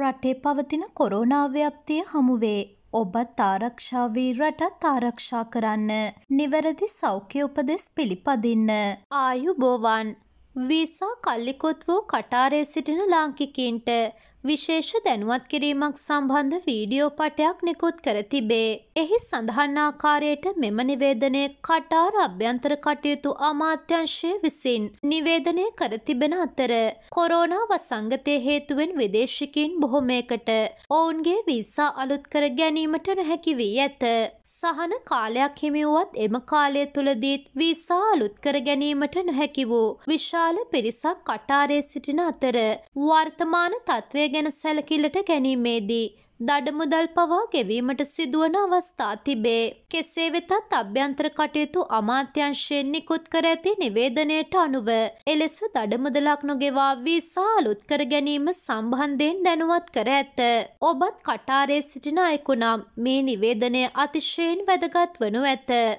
රටේ පවතින කොරෝනා ව්‍යප්තිය හමුවේ ඔබත් ආරක්ෂාවී රටත් ආරක්ෂා කරන්න නිවැරදි සෞඛ්‍ය උපදෙස් පිළිපදින්න. ආයුබෝවන් වීසා කල්ලිකොත් වූ කටාරේ සිටින ලාංකිකින්ට විශේෂ දැනුවත් කිරීමක් සම්බන්ධ වීඩියෝ පටයක් නිකුත් කර තිබේ. එහි සඳහන් ආකාරයට මෙම නිවේදනය කටාර අභ්‍යන්තර කටයුතු අමාත්‍යංශය විසින් නිවේදනය කර තිබෙන අතර කොරෝනා වසංගතය හේතුවෙන් විදේශිකින් බොහොමයකට ඔවුන්ගේ වීසා අලුත් කර ගැනීමට නොහැකි වී ඇත. සහන කාලයක් හිමිවුවත් එම කාලය තුළදීත් වීසා අලුත් කර ගැනීමට නොහැකි වූ විශාල පිරිසක් කටාරේ සිටින අතර වර්තමාන තත්ත්වය ගැන සැලකිලට ගැනීමේදී දඩමුදල් පවා ගෙවීමට සිදුවන අවස්ථා තිබේ. කෙසේ වෙතත් අභ්‍යන්තර කටයුතු අමාත්‍යංශයෙන් නිකුත් කර ඇති නිවේදනයට අනුව එලෙස දඩමුදලක් නොගෙවා වීසා අලුත් කර ගැනීම සම්බන්ධයෙන් දැනුවත් කර ඇත. ඔබත් කටාරයේ සිටින අයෙකු නම් මේ නිවේදනය අතිශයෙන් වැදගත් වනු ඇත.